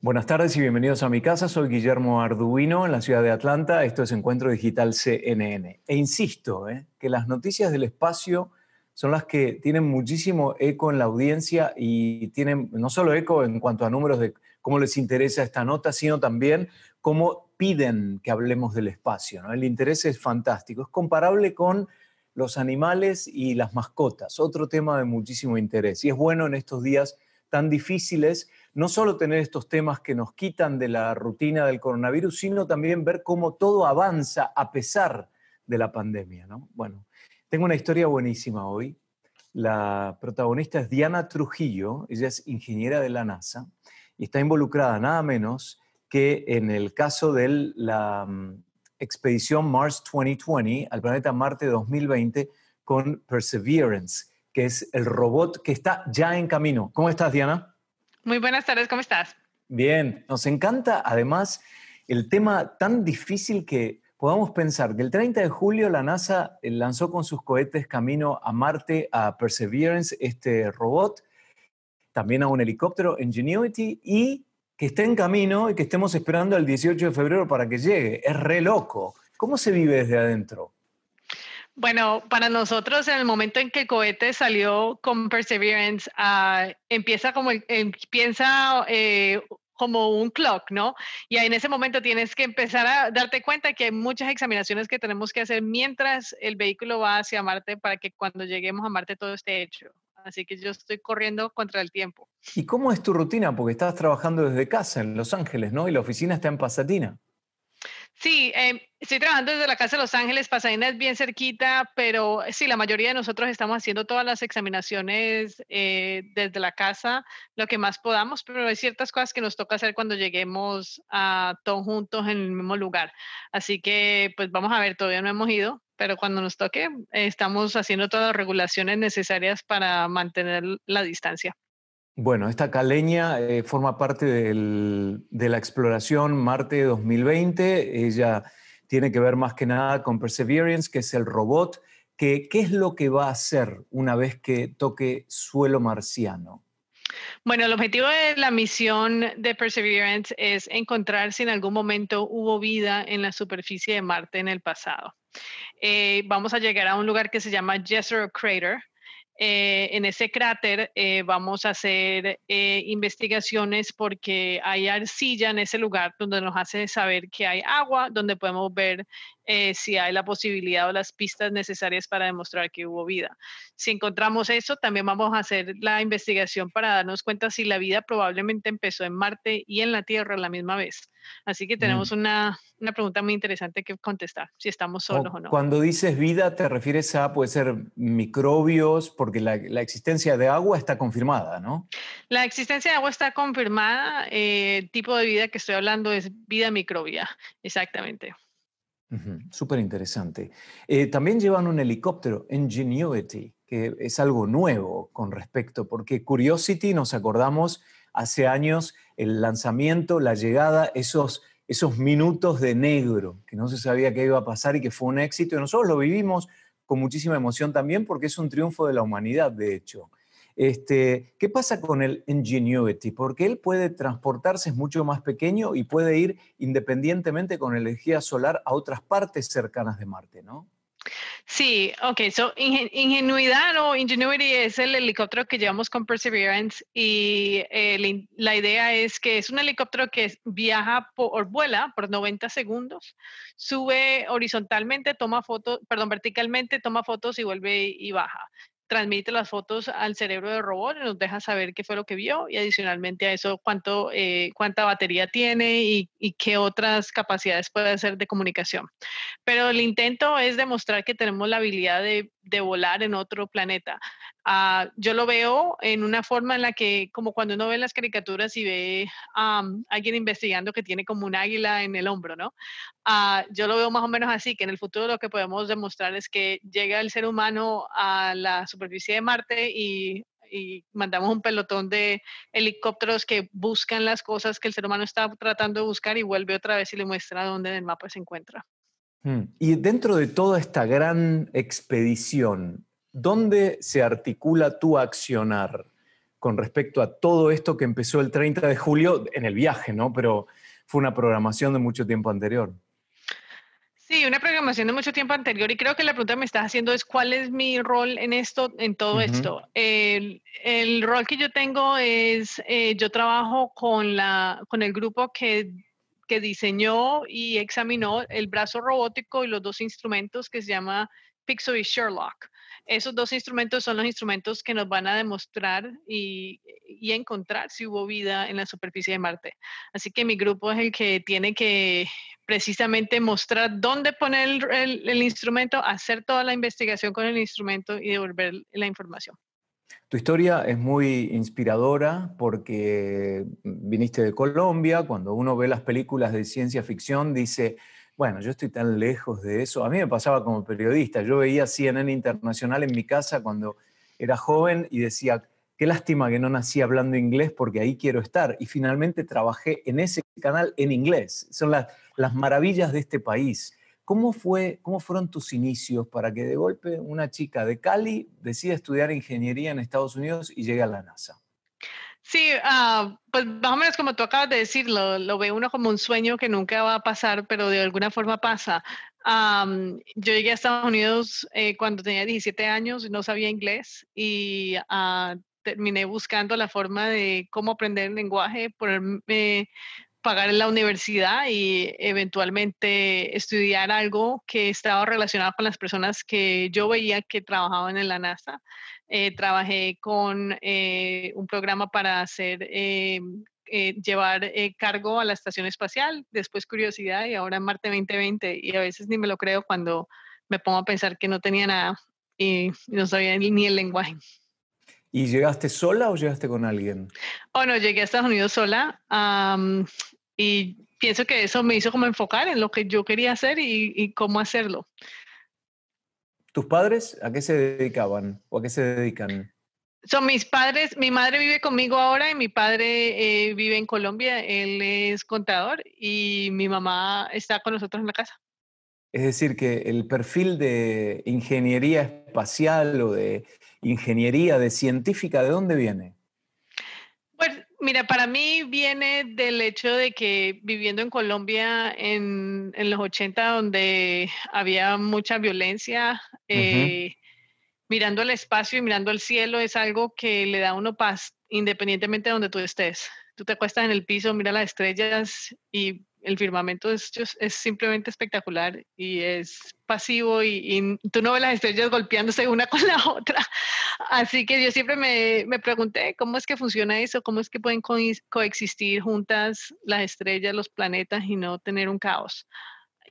Buenas tardes y bienvenidos a mi casa. Soy Guillermo Arduino en la ciudad de Atlanta. Esto es Encuentro Digital CNN. E insisto, ¿eh? que las noticias del espacio son las que tienen muchísimo eco en la audiencia y tienen no solo eco en cuanto a números de cómo les interesa esta nota, sino también cómo piden que hablemos del espacio. El interés es fantástico. Es comparable con los animales y las mascotas, otro tema de muchísimo interés. Y es bueno en estos días tan difíciles no solo tener estos temas que nos quitan de la rutina del coronavirus, sino también ver cómo todo avanza a pesar de la pandemia. Bueno, tengo una historia buenísima hoy. La protagonista es Diana Trujillo, ella es ingeniera de la NASA y está involucrada nada menos que en el caso de la mm, expedición Mars 2020 al planeta Marte 2020 con Perseverance, que es el robot que está ya en camino. ¿Cómo estás, Diana? Muy buenas tardes, ¿cómo estás? Bien, nos encanta además el tema tan difícil que podamos pensar que el 30 de julio la NASA eh, lanzó con sus cohetes camino a Marte, a Perseverance, este robot, también a un helicóptero Ingenuity y que está en camino y que estemos esperando el 18 de febrero para que llegue. Es re loco. ¿Cómo se vive desde adentro? Bueno, para nosotros en el momento en que el cohete salió con Perseverance, ah, empieza como piensa eh, como un clock, ¿no? Y en ese momento tienes que empezar a darte cuenta que hay muchas examinaciones que tenemos que hacer mientras el vehículo va hacia Marte para que cuando lleguemos a Marte todo esté hecho. Así que yo estoy corriendo contra el tiempo. ¿Y cómo es tu rutina? Porque estabas trabajando desde casa en Los Ángeles, ¿no? Y la oficina está en Pasatina. Sí, em, estoy trabajando desde la Casa de Los Ángeles, Pasadena es bien cerquita, pero sí, la mayoría de nosotros estamos haciendo todas las examinaciones eh, desde la casa, lo que más podamos, pero hay ciertas cosas que nos toca hacer cuando lleguemos a todos juntos en el mismo lugar. Así que, pues vamos a ver, todavía no hemos ido, pero cuando nos toque, estamos haciendo todas las regulaciones necesarias para mantener la distancia. Bueno, esta caleña eh, forma parte de la exploración Marte 2020. Ella tiene que ver más que nada con Perseverance, que es el robot. Que, ¿Qué es lo que va a hacer una vez que toque suelo marciano? Bueno, el objetivo de la misión de Perseverance es encontrar si en algún momento hubo vida en la superficie de Marte en el pasado. Eh, vamos a llegar a un lugar que se llama Jezero Crater, eh, en ese cráter eh, vamos a hacer eh, investigaciones porque hay arcilla en ese lugar donde nos hace saber que hay agua, donde podemos ver eh, si hay la posibilidad o las pistas necesarias para demostrar que hubo vida. Si encontramos eso, también vamos a hacer la investigación para darnos cuenta si la vida probablemente empezó en Marte y en la Tierra a la misma vez. Así que mm. tenemos una, pregunta muy interesante que contestar, si estamos solos o, no. Cuando dices vida, ¿te refieres a, puede ser microbios? Porque la, existencia de agua está confirmada, ¿no? La existencia de agua está confirmada. Eh, el tipo de vida que estoy hablando es vida microbia, exactamente. Super Súper interesante. Eh, también llevan un helicóptero, Ingenuity, que es algo nuevo con respecto, porque Curiosity, nos acordamos, hace años el lanzamiento, la llegada, esos, esos minutos de negro, que no se sabía qué iba a pasar y que fue un éxito. Y nosotros lo vivimos con muchísima emoción también porque es un triunfo de la humanidad, de hecho. Este, ¿Qué pasa con el Ingenuity? Porque él puede transportarse, es mucho más pequeño y puede ir independientemente con energía solar a otras partes cercanas de Marte, ¿no? Sí, ok, so ingenuidad o Ingenuity es el helicóptero que llevamos con Perseverance y eh, la idea es que es un helicóptero que viaja por, vuela por 90 segundos, sube horizontalmente, toma fotos, perdón, verticalmente, toma fotos y vuelve y baja transmite las fotos al cerebro del robot y nos deja saber qué fue lo que vio y adicionalmente a eso cuánto, eh, cuánta batería tiene y, qué otras capacidades puede hacer de comunicación. Pero el intento es demostrar que tenemos la habilidad de, de volar en otro planeta. Ah, yo lo veo en una forma en la que, como cuando uno ve las caricaturas y ve a alguien investigando que tiene como un águila en el hombro, ¿no? Ah, yo lo veo más o menos así, que en el futuro lo que podemos demostrar es que llega el ser humano a la superficie de Marte y, y mandamos un pelotón de helicópteros que buscan las cosas que el ser humano está tratando de buscar y vuelve otra vez y le muestra dónde en el mapa se encuentra. Mm, y dentro de toda esta gran expedición, ¿dónde se articula tu accionar con respecto a todo esto que empezó el 30 de julio en el viaje, ¿no? Pero fue una programación de mucho tiempo anterior. Sí, una programación de mucho tiempo anterior y creo que la pregunta que me estás haciendo es cuál es mi rol en esto, en todo esto. El, rol que yo tengo es, eh, yo trabajo con, la, con el grupo que, que diseñó y examinó el brazo robótico y los dos instrumentos que se llama Pixel y Sherlock esos dos instrumentos son los instrumentos que nos van a demostrar y, encontrar si hubo vida en la superficie de Marte. Así que mi grupo es el que tiene que precisamente mostrar dónde poner el instrumento, hacer toda la investigación con el instrumento y devolver la información. Tu historia es muy inspiradora porque viniste de Colombia. Cuando uno ve las películas de ciencia ficción, dice, bueno, yo estoy tan lejos de eso. A mí me pasaba como periodista. Yo veía CNN Internacional en mi casa cuando era joven y decía, qué lástima que no nací hablando inglés porque ahí quiero estar. Y finalmente trabajé en ese canal en inglés. Son las, maravillas de este país. ¿Cómo, fue, ¿Cómo fueron tus inicios para que de golpe una chica de Cali decida estudiar ingeniería en Estados Unidos y llegue a la NASA? Sí, ah, pues más o menos como tú acabas de decirlo, lo ve uno como un sueño que nunca va a pasar, pero de alguna forma pasa. yo llegué a Estados Unidos eh, cuando tenía 17 años y no sabía inglés y ah, terminé buscando la forma de cómo aprender el lenguaje, ponerme, pagar en la universidad y eventualmente estudiar algo que estaba relacionado con las personas que yo veía que trabajaban en la NASA. Eh, trabajé con eh, un programa para hacer, eh, llevar cargo a la estación espacial, después curiosidad y ahora Marte 2020. Y a veces ni me lo creo cuando me pongo a pensar que no tenía nada y no sabía ni, el lenguaje. ¿Y llegaste sola o llegaste con alguien? Oh, no, llegué a Estados Unidos sola y pienso que eso me hizo como enfocar en lo que yo quería hacer y, y cómo hacerlo. ¿Tus padres a qué se dedicaban o a qué se dedican? Son mis padres, mi madre vive conmigo ahora y mi padre eh, vive en Colombia, él es contador y mi mamá está con nosotros en la casa. Es decir, que el perfil de ingeniería espacial o de ingeniería de científica, ¿de dónde viene? Mira, para mí viene del hecho de que viviendo en Colombia en, los 80, donde había mucha violencia, eh, mirando el espacio y mirando el cielo es algo que le da uno paz, independientemente de donde tú estés. Tú te acuestas en el piso, mira las estrellas y el firmamento es, simplemente espectacular y es pasivo y, tú no ves las estrellas golpeándose una con la otra. Así que yo siempre me, pregunté cómo es que funciona eso, cómo es que pueden coexistir juntas las estrellas, los planetas y no tener un caos.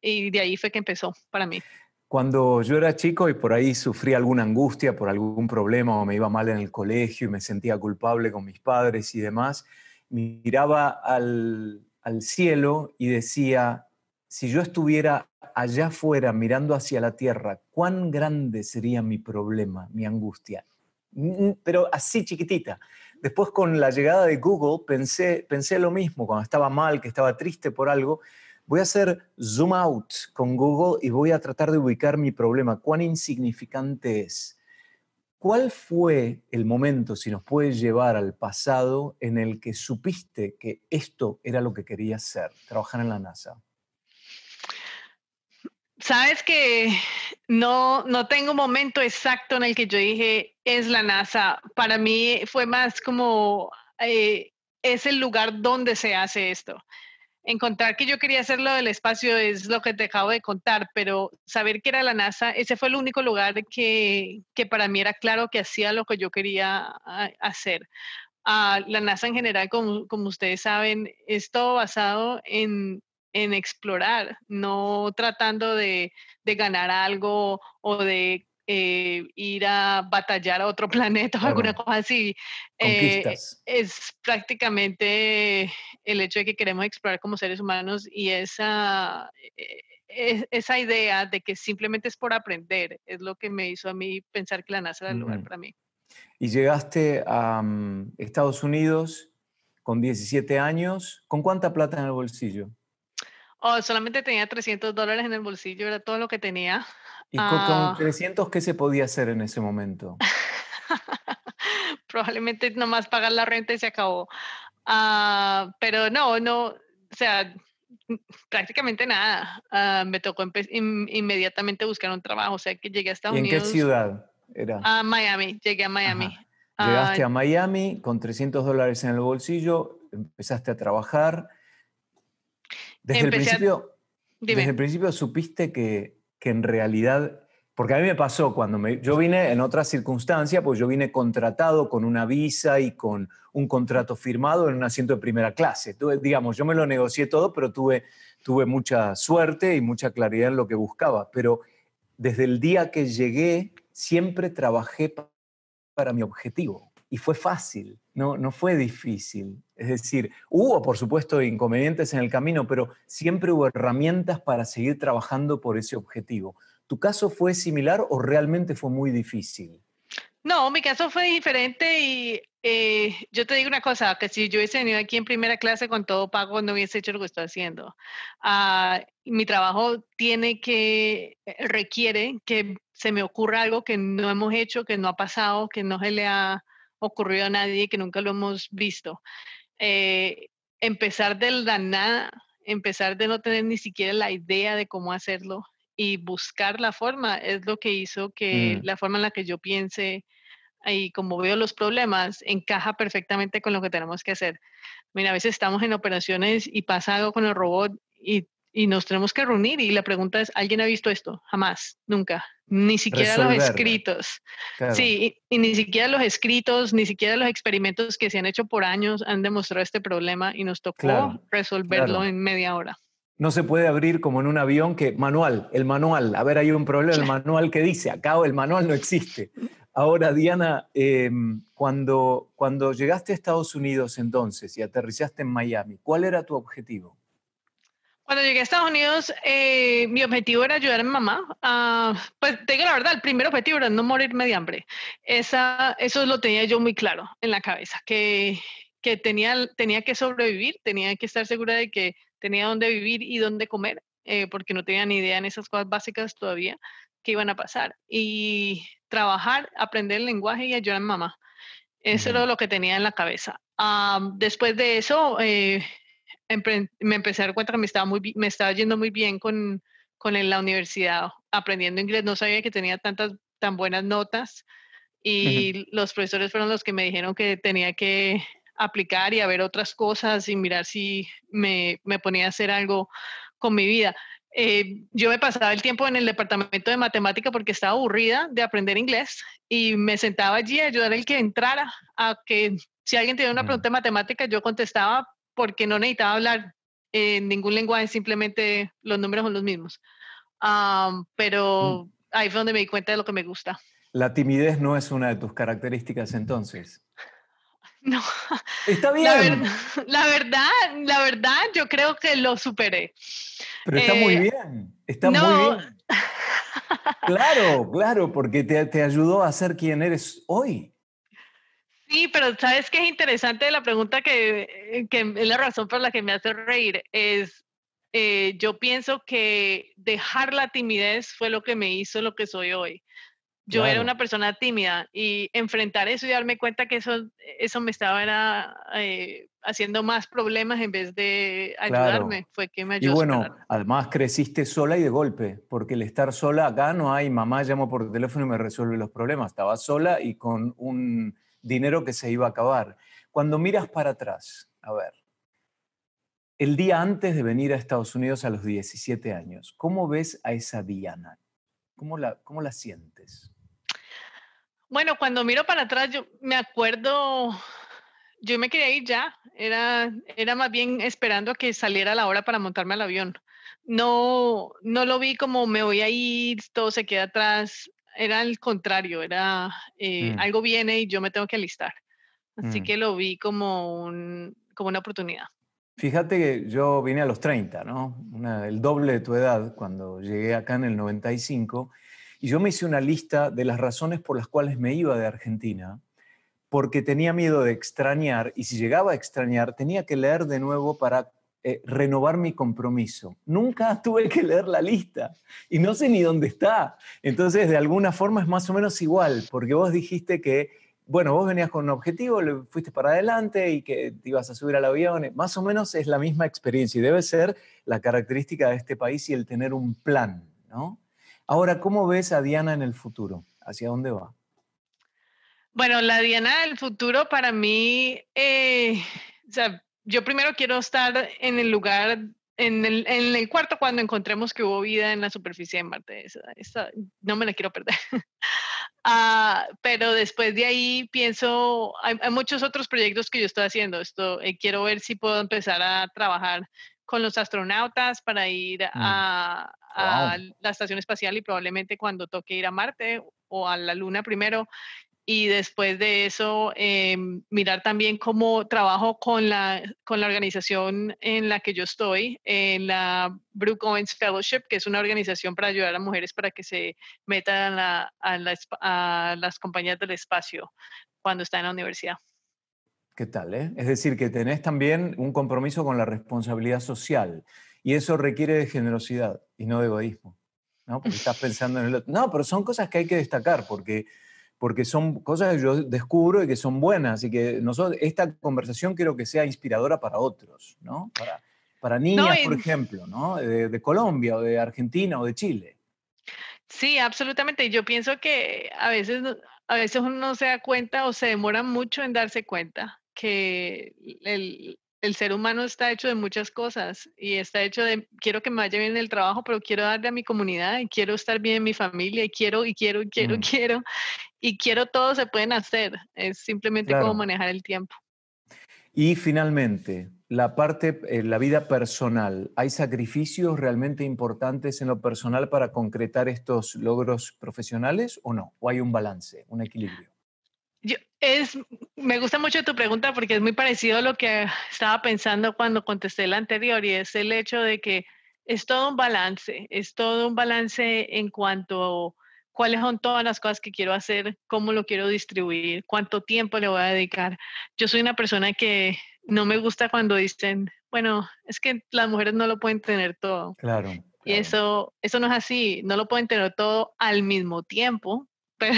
Y de ahí fue que empezó para mí. Cuando yo era chico y por ahí sufrí alguna angustia por algún problema o me iba mal en el colegio y me sentía culpable con mis padres y demás, miraba al, al cielo y decía, si yo estuviera allá afuera mirando hacia la tierra, cuán grande sería mi problema, mi angustia. Mm, mm, pero así chiquitita. Después con la llegada de Google pensé, pensé lo mismo, cuando estaba mal, que estaba triste por algo. Voy a hacer zoom out con Google y voy a tratar de ubicar mi problema, cuán insignificante es. ¿Cuál fue el momento, si nos puedes llevar al pasado, en el que supiste que esto era lo que querías ser? trabajar en la NASA? Sabes que no, tengo un momento exacto en el que yo dije, es la NASA. Para mí fue más como, eh, es el lugar donde se hace esto encontrar que yo quería hacer lo del espacio es lo que te acabo de contar, pero saber que era la NASA, ese fue el único lugar que, para mí era claro que hacía lo que yo quería ah, hacer. Ah, la NASA en general, como, ustedes saben, es todo basado en, explorar, no tratando de, de ganar algo o de eh, ir a batallar a otro planeta o alguna cosa así. Eh, es prácticamente el hecho de que queremos explorar como seres humanos y esa, eh, esa idea de que simplemente es por aprender es lo que me hizo a mí pensar que la NASA era el lugar para mí. Y llegaste a mm, Estados Unidos con 17 años, ¿con cuánta plata en el bolsillo? solamente tenía 300 dólares en el bolsillo, era todo lo que tenía. ¿Y con, 300 ah. qué se podía hacer en ese momento? Probablemente nomás pagar la renta y se acabó. Ah, pero no, no, o sea, prácticamente nada. Ah, me tocó inmediatamente buscar un trabajo, o sea que llegué a Estados ¿Y ¿En qué ciudad era? A Miami, llegué a Miami. Llegaste a Miami con 300 dólares en el bolsillo, empezaste a trabajar desde el principio, desde el principio supiste que, en realidad, porque a mí me pasó cuando me, yo vine en otra circunstancia, pues yo vine contratado con una visa y con un contrato firmado en un asiento de primera clase. digamos, yo me lo negocié todo, pero tuve, tuve mucha suerte y mucha claridad en lo que buscaba. Pero desde el día que llegué, siempre trabajé para mi objetivo y fue fácil, no, no fue difícil. Es decir, hubo por supuesto inconvenientes en el camino, pero siempre hubo herramientas para seguir trabajando por ese objetivo. ¿Tu caso fue similar o realmente fue muy difícil? No, mi caso fue diferente y eh, yo te digo una cosa, que si yo hubiese venido aquí en primera clase con todo pago, no hubiese hecho lo que estoy haciendo. Ah, mi trabajo tiene que, eh, requiere que se me ocurra algo que no hemos hecho, que no ha pasado, que no se le ha ocurrió a nadie, que nunca lo hemos visto. Eh, empezar del la nada, empezar de no tener ni siquiera la idea de cómo hacerlo y buscar la forma es lo que hizo que mm. la forma en la que yo piense y como veo los problemas, encaja perfectamente con lo que tenemos que hacer. Mira, a veces estamos en operaciones y pasa algo con el robot y y nos tenemos que reunir y la pregunta es, ¿alguien ha visto esto? Jamás, nunca, ni siquiera los escritos. Sí, y, ni siquiera los escritos, ni siquiera los experimentos que se han hecho por años han demostrado este problema y nos tocó resolverlo en media hora. No se puede abrir como en un avión que manual, el manual. A ver, hay un problema, el manual que dice, acá el manual no existe. Ahora, Diana, em, cuando, cuando llegaste a Estados Unidos entonces y aterrizaste en Miami, ¿cuál era tu objetivo? Cuando llegué a Estados Unidos, eh, mi objetivo era ayudar a mi mamá. pues tengo digo la verdad, el primer objetivo era no morirme de hambre. Esa, eso lo tenía yo muy claro en la cabeza, que, tenía, tenía que sobrevivir, tenía que estar segura de que tenía dónde vivir y dónde comer, eh, porque no tenía ni idea en esas cosas básicas todavía que iban a pasar. Y trabajar, aprender el lenguaje y ayudar a mi mamá. Eso era lo que tenía en la cabeza. Ah, después de eso... Eh, me empecé a dar cuenta que me estaba, muy, me estaba yendo muy bien con, con la universidad aprendiendo inglés. No sabía que tenía tantas tan buenas notas y los profesores fueron los que me dijeron que tenía que aplicar y a ver otras cosas y mirar si me, me ponía a hacer algo con mi vida. Eh, yo me pasaba el tiempo en el departamento de matemática porque estaba aburrida de aprender inglés y me sentaba allí a ayudar al que entrara, a que si alguien tenía una pregunta de matemática yo contestaba porque no necesitaba hablar en eh, ningún lenguaje, simplemente los números son los mismos. Mm. pero ahí fue donde me di cuenta de lo que me gusta. La timidez no es una de tus características entonces. No. Está bien. La, verdad, la verdad, yo creo que lo superé. Pero está muy eh, bien. Está muy bien. Claro, claro, porque te, te, ayudó a ser quien eres hoy. Sí, pero ¿sabes qué es interesante la pregunta que, es la razón por la que me hace reír? Es, eh, yo pienso que dejar la timidez fue lo que me hizo lo que soy hoy. Yo era una persona tímida y enfrentar eso y darme cuenta que eso, eso me estaba eh, haciendo más problemas en vez de ayudarme fue que me ayudó. Y bueno, además creciste sola y de golpe, porque el estar sola acá no hay mamá llamo por teléfono y me resuelve los problemas. Estaba sola y con un dinero que se iba a acabar. Cuando miras para atrás, a ver, el día antes de venir a Estados Unidos a los 17 años, ¿cómo ves a esa Diana? ¿Cómo la, cómo la sientes? Bueno, cuando miro para atrás, yo me acuerdo, yo me quería ir ya, era, era más bien esperando a que saliera la hora para montarme al avión. No, no lo vi como me voy a ir, todo se queda atrás, era el contrario, era eh, mm. algo viene y yo me tengo que alistar. Así mm. que lo vi como, como una oportunidad. Fíjate que yo vine a los 30, ¿no? el doble de tu edad cuando llegué acá en el 95. Y yo me hice una lista de las razones por las cuales me iba de Argentina, porque tenía miedo de extrañar y si llegaba a extrañar tenía que leer de nuevo para eh, renovar mi compromiso. Nunca tuve que leer la lista y no sé ni dónde está. Entonces, de alguna forma es más o menos igual, porque vos dijiste que, bueno, vos venías con un objetivo, le fuiste para adelante y que te ibas a subir al avión. Más o menos es la misma experiencia y debe ser la característica de este país y el tener un plan, ¿no? Ahora, ¿cómo ves a Diana en el futuro? ¿Hacia dónde va? Bueno, la Diana del futuro para mí, eh, yo primero quiero estar en el lugar, en el, en el, cuarto cuando encontremos que hubo vida en la superficie de Marte. Esa, no me la quiero perder. Ah, pero después de ahí pienso, hay, muchos otros proyectos que yo estoy haciendo. Esto, eh, quiero ver si puedo empezar a trabajar con los astronautas para ir a, mm. la estación espacial y probablemente cuando toque ir a Marte o a la Luna primero, y después de eso em, mirar también cómo trabajo con la, con la organización en la que yo estoy, en la Brooke Owens Fellowship, que es una organización para ayudar a mujeres para que se metan a, las compañías del espacio cuando están en la universidad. ¿Qué tal? Eh? Es decir, que tenés también un compromiso con la responsabilidad social y eso requiere de generosidad y no de egoísmo. ¿no? Porque estás pensando en el otro. No, pero son cosas que hay que destacar porque porque son cosas que yo descubro y que son buenas Así que nosotros, esta conversación quiero que sea inspiradora para otros, ¿no? Para, para niñas, por ejemplo, ¿no? De, Colombia o de Argentina o de Chile. Sí, absolutamente. Yo pienso que a veces, a veces uno se da cuenta o se demora mucho en darse cuenta que el, el ser humano está hecho de muchas cosas y está hecho de quiero que me vaya bien el trabajo, pero quiero darle a mi comunidad y quiero estar bien en mi familia y quiero y quiero y quiero y mm. quiero y quiero todo se pueden hacer, es simplemente cómo manejar el tiempo. Y finalmente, la parte, eh, la vida personal. ¿Hay sacrificios realmente importantes en lo personal para concretar estos logros profesionales o no? ¿O hay un balance, un equilibrio? es, me gusta mucho tu pregunta porque es muy parecido a lo que estaba pensando cuando contesté la anterior y es el hecho de que es todo un balance, es todo un balance en cuanto cuáles son todas las cosas que quiero hacer, cómo lo quiero distribuir, cuánto tiempo le voy a dedicar. Yo soy una persona que no me gusta cuando dicen, bueno, es que las mujeres no lo pueden tener todo. Claro. Y eso, eso no es así, no lo pueden tener todo al mismo tiempo, pero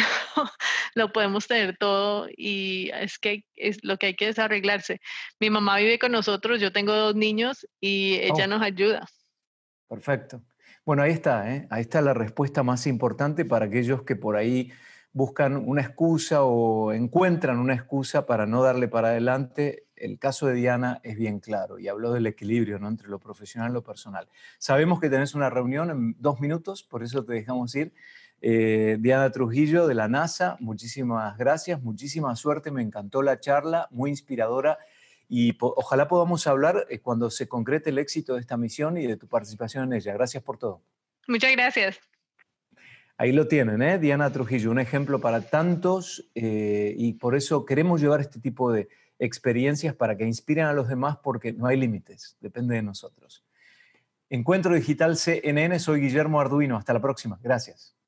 lo podemos tener todo y es que es lo que hay que desarreglarse. Mi mamá vive con nosotros, yo tengo dos niños y ella oh. nos ayuda. Perfecto. Bueno, ahí está, ¿eh? ahí está la respuesta más importante para aquellos que por ahí buscan una excusa o encuentran una excusa para no darle para adelante. El caso de Diana es bien claro y habló del equilibrio ¿no? entre lo profesional y lo personal. Sabemos que tenés una reunión en dos minutos, por eso te dejamos ir. Eh, Diana Trujillo de la NASA, muchísimas gracias, muchísima suerte, me encantó la charla, muy inspiradora y ojalá podamos hablar eh, cuando se concrete el éxito de esta misión y de tu participación en ella. Gracias por todo. Muchas gracias. Ahí lo tienen, ¿eh? Diana Trujillo, un ejemplo para tantos eh, y por eso queremos llevar este tipo de experiencias para que inspiren a los demás porque no hay límites, depende de nosotros. Encuentro Digital CNN, soy Guillermo Arduino, hasta la próxima, gracias.